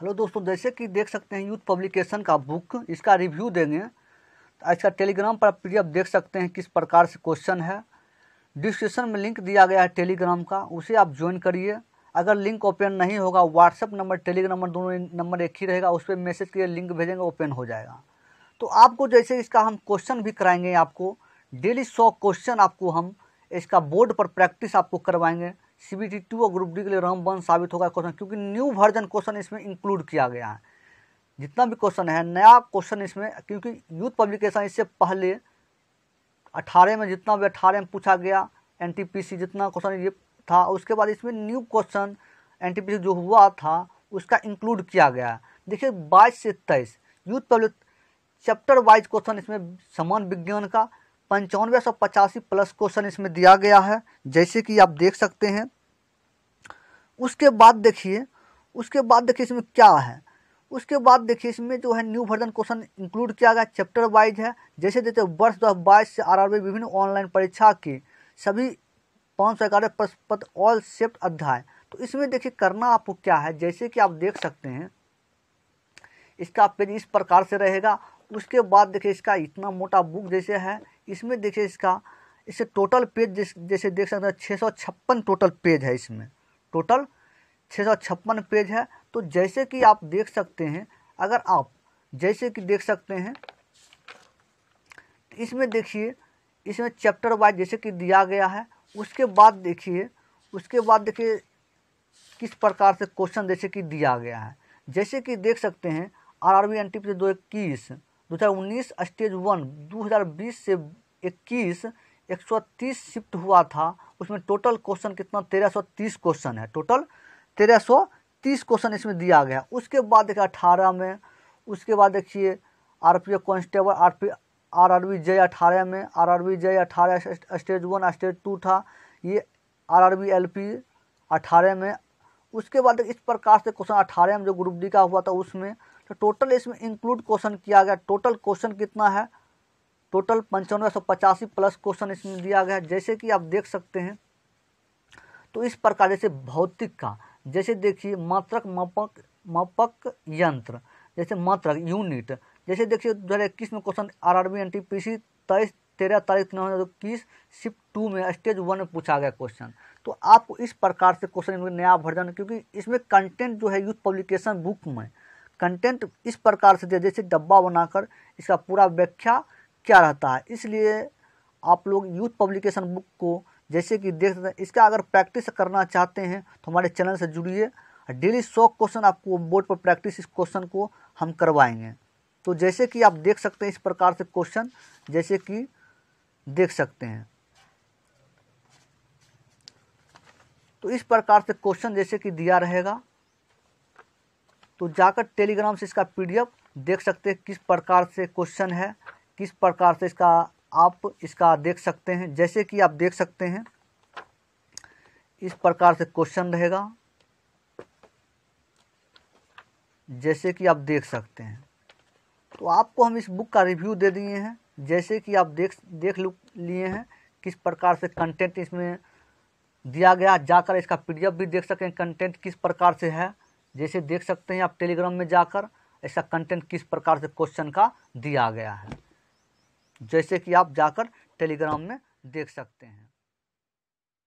hello दोस्तों जैसे कि देख सकते हैं यूथ पब्लिकेशन का बुक इसका रिव्यू देंगे तो इसका टेलीग्राम पर पी देख सकते हैं किस प्रकार से क्वेश्चन है डिस्क्रिप्शन में लिंक दिया गया है टेलीग्राम का उसे आप ज्वाइन करिए अगर लिंक ओपन नहीं होगा व्हाट्सअप नंबर टेलीग्राम नंबर दोनों नंबर एक ही रहेगा उस पर मैसेज के लिए लिंक भेजेंगे ओपन हो जाएगा तो आपको जैसे इसका हम क्वेश्चन भी कराएंगे आपको डेली सौ क्वेश्चन आपको हम इसका बोर्ड पर प्रैक्टिस आपको करवाएंगे सी टू और ग्रुप डी के लिए रामबन साबित होगा क्वेश्चन क्योंकि न्यू वर्जन क्वेश्चन इसमें इंक्लूड किया गया है जितना भी क्वेश्चन है नया क्वेश्चन इसमें क्योंकि यूथ पब्लिकेशन इससे पहले अठारह में जितना भी अठारह में पूछा गया एन जितना क्वेश्चन ये था उसके बाद इसमें न्यू क्वेश्चन एन जो हुआ था उसका इंक्लूड किया गया है देखिए बाईस से तेईस youth public chapter wise question इसमें समान विज्ञान का पंचानवे सौ पचासी प्लस क्वेश्चन इसमें दिया गया है जैसे कि आप देख सकते हैं उसके बाद देखिए उसके बाद देखिए इसमें क्या है उसके बाद देखिए इसमें जो है न्यू वर्जन क्वेश्चन इंक्लूड किया गया चैप्टर वाइज है जैसे जैसे वर्ष दो बाईस से आर विभिन्न ऑनलाइन परीक्षा के सभी पाँच सौ ग्यारह प्रश्नपत्र ऑल सेप्ट अध्याय तो इसमें देखिए करना आपको क्या है जैसे कि आप देख सकते हैं इसका पेज इस प्रकार से रहेगा उसके बाद देखिए इसका इतना मोटा बुक जैसे है इसमें देखिए इसका इसे टोटल पेज जैसे देख सकते हैं छः सौ छप्पन टोटल पेज है इसमें टोटल छः पेज है तो जैसे कि आप देख सकते हैं अगर आप जैसे कि देख सकते हैं इसमें देखिए इसमें चैप्टर वाइज जैसे कि दिया गया है उसके बाद देखिए उसके बाद देखिए किस प्रकार से क्वेश्चन जैसे कि दिया गया है जैसे कि देख सकते हैं R R B N T P दो इक्कीस दो हज़ार उन्नीस स्टेज वन दो हज़ार बीस से इक्कीस 130 शिफ्ट हुआ था उसमें टोटल क्वेश्चन कितना 1330 क्वेश्चन है टोटल 1330 क्वेश्चन इसमें दिया गया उसके बाद देखिए अठारह में उसके बाद देखिए R P A constable R P R R B जय अठारह में आर आर बी जय अठारह स्टेज वन स्टेज टू था ये R R B L P अठारह में उसके बाद इस प्रकार से क्वेश्चन अठारह में जो ग्रुप डी का हुआ था उसमें तो टोटल इसमें इंक्लूड क्वेश्चन किया गया टोटल क्वेश्चन कितना है टोटल पंचानवे सौ पचासी प्लस क्वेश्चन इसमें दिया गया है जैसे कि आप देख सकते हैं तो इस प्रकार जैसे भौतिक का जैसे देखिए मात्रक मापक मापक यंत्र जैसे मात्रक यूनिट जैसे देखिए दो हज़ार इक्कीस में question R R B N T P C तेईस तेरह तारीख नौ हज़ार इक्कीस शिफ्ट टू में स्टेज वन में पूछा गया क्वेश्चन तो आपको इस प्रकार से क्वेश्चन में नया वर्जन क्योंकि इसमें कंटेंट जो है यूथ पब्लिकेशन बुक में कंटेंट इस प्रकार से दिया जैसे डब्बा बनाकर इसका पूरा व्याख्या क्या रहता है इसलिए आप लोग यूथ पब्लिकेशन बुक को जैसे कि देख सकते हैं इसका अगर प्रैक्टिस करना चाहते हैं तो हमारे चैनल से जुड़िए डेली सौ क्वेश्चन आपको बोर्ड पर प्रैक्टिस इस क्वेश्चन को हम करवाएंगे तो जैसे कि आप देख सकते हैं इस प्रकार से क्वेश्चन जैसे कि देख सकते हैं तो इस प्रकार से क्वेश्चन जैसे कि दिया रहेगा तो जाकर टेलीग्राम से इसका पीडीएफ देख सकते हैं किस प्रकार से क्वेश्चन है किस प्रकार से इसका आप इसका देख सकते हैं जैसे कि आप देख सकते हैं इस प्रकार से क्वेश्चन रहेगा जैसे कि आप देख सकते हैं तो आपको हम इस बुक का रिव्यू दे दिए हैं जैसे कि आप देख देख लिए हैं किस प्रकार से कंटेंट इसमें दिया गया जाकर इसका पीडीएफ भी देख सकते हैं कंटेंट किस प्रकार से है जैसे देख सकते हैं आप टेलीग्राम में जाकर ऐसा कंटेंट किस प्रकार से क्वेश्चन का दिया गया है जैसे कि आप जाकर टेलीग्राम में देख सकते हैं